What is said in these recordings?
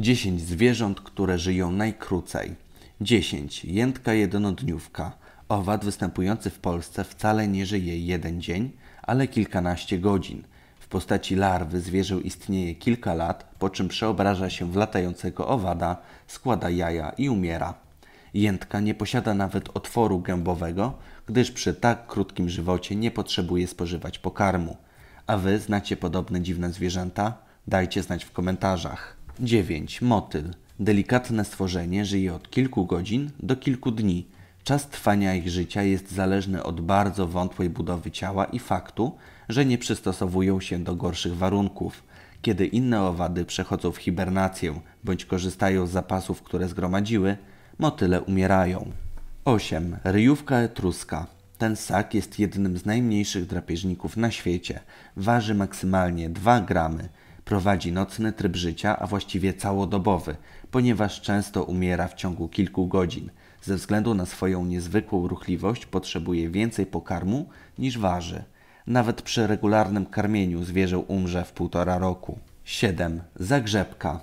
10 zwierząt, które żyją najkrócej. 10. Jętka jednodniówka. Owad występujący w Polsce wcale nie żyje jeden dzień, ale kilkanaście godzin. W postaci larwy zwierzę istnieje kilka lat, po czym przeobraża się w latającego owada, składa jaja i umiera. Jętka nie posiada nawet otworu gębowego, gdyż przy tak krótkim żywocie nie potrzebuje spożywać pokarmu. A wy znacie podobne dziwne zwierzęta? Dajcie znać w komentarzach. 9. Motyl. Delikatne stworzenie żyje od kilku godzin do kilku dni. Czas trwania ich życia jest zależny od bardzo wątłej budowy ciała i faktu, że nie przystosowują się do gorszych warunków. Kiedy inne owady przechodzą w hibernację bądź korzystają z zapasów, które zgromadziły, motyle umierają. 8. Ryjówka etruska. Ten ssak jest jednym z najmniejszych drapieżników na świecie. Waży maksymalnie 2 gramy. Prowadzi nocny tryb życia, a właściwie całodobowy, ponieważ często umiera w ciągu kilku godzin. Ze względu na swoją niezwykłą ruchliwość potrzebuje więcej pokarmu niż waży. Nawet przy regularnym karmieniu zwierzę umrze w półtora roku. 7. Zagrzebka.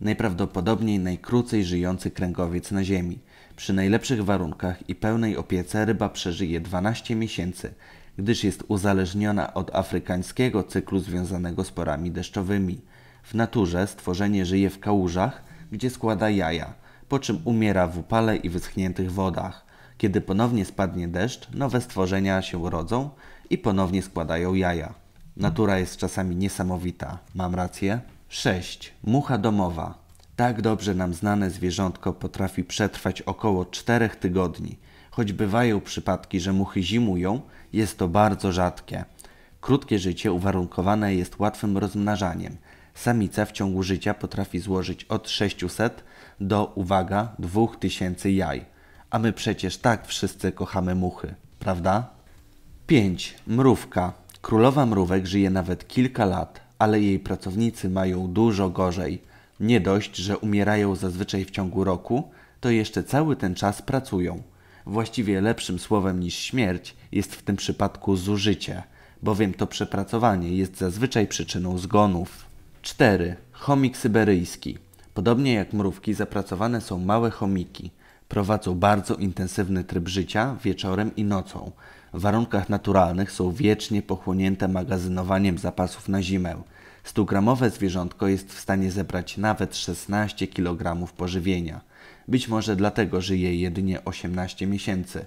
Najprawdopodobniej najkrócej żyjący kręgowiec na Ziemi. Przy najlepszych warunkach i pełnej opiece ryba przeżyje 12 miesięcy, gdyż jest uzależniona od afrykańskiego cyklu związanego z porami deszczowymi. W naturze stworzenie żyje w kałużach, gdzie składa jaja, po czym umiera w upale i wyschniętych wodach. Kiedy ponownie spadnie deszcz, nowe stworzenia się rodzą i ponownie składają jaja. Natura jest czasami niesamowita. Mam rację? 6. Mucha domowa. Tak dobrze nam znane zwierzątko potrafi przetrwać około 4 tygodni. Choć bywają przypadki, że muchy zimują, jest to bardzo rzadkie. Krótkie życie uwarunkowane jest łatwym rozmnażaniem. Samica w ciągu życia potrafi złożyć od 600 do, uwaga, 2000 jaj. A my przecież tak wszyscy kochamy muchy, prawda? 5. Mrówka. Królowa mrówek żyje nawet kilka lat, ale jej pracownicy mają dużo gorzej. Nie dość, że umierają zazwyczaj w ciągu roku, to jeszcze cały ten czas pracują. Właściwie lepszym słowem niż śmierć jest w tym przypadku zużycie, bowiem to przepracowanie jest zazwyczaj przyczyną zgonów. 4. Chomik syberyjski. Podobnie jak mrówki, zapracowane są małe chomiki. Prowadzą bardzo intensywny tryb życia wieczorem i nocą. W warunkach naturalnych są wiecznie pochłonięte magazynowaniem zapasów na zimę. 100-gramowe zwierzątko jest w stanie zebrać nawet 16 kg pożywienia. Być może dlatego żyje jedynie 18 miesięcy.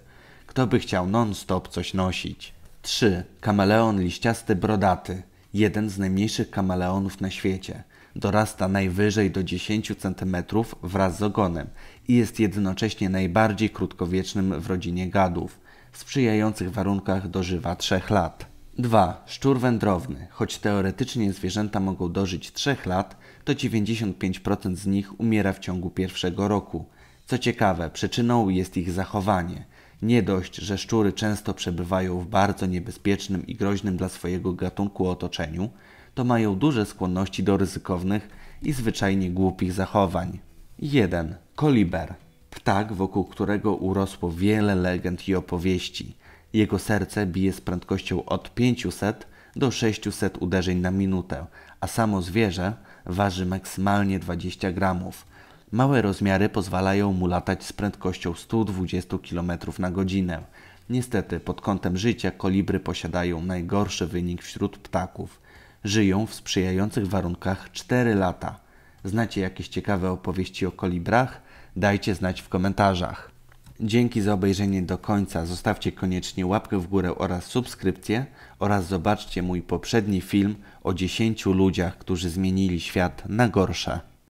Kto by chciał non-stop coś nosić? 3. Kameleon liściasty brodaty. Jeden z najmniejszych kameleonów na świecie. Dorasta najwyżej do 10 cm wraz z ogonem i jest jednocześnie najbardziej krótkowiecznym w rodzinie gadów. W sprzyjających warunkach dożywa 3 lat. 2. Szczur wędrowny. Choć teoretycznie zwierzęta mogą dożyć 3 lat, to 95% z nich umiera w ciągu pierwszego roku. Co ciekawe, przyczyną jest ich zachowanie. Nie dość, że szczury często przebywają w bardzo niebezpiecznym i groźnym dla swojego gatunku otoczeniu, to mają duże skłonności do ryzykownych i zwyczajnie głupich zachowań. 1. Koliber. Ptak, wokół którego urosło wiele legend i opowieści. Jego serce bije z prędkością od 500 do 600 uderzeń na minutę, a samo zwierzę waży maksymalnie 20 gramów. Małe rozmiary pozwalają mu latać z prędkością 120 km na godzinę. Niestety, pod kątem życia kolibry posiadają najgorszy wynik wśród ptaków. Żyją w sprzyjających warunkach 4 lata. Znacie jakieś ciekawe opowieści o kolibrach? Dajcie znać w komentarzach. Dzięki za obejrzenie do końca. Zostawcie koniecznie łapkę w górę oraz subskrypcję oraz zobaczcie mój poprzedni film o 10 ludziach, którzy zmienili świat na gorsze.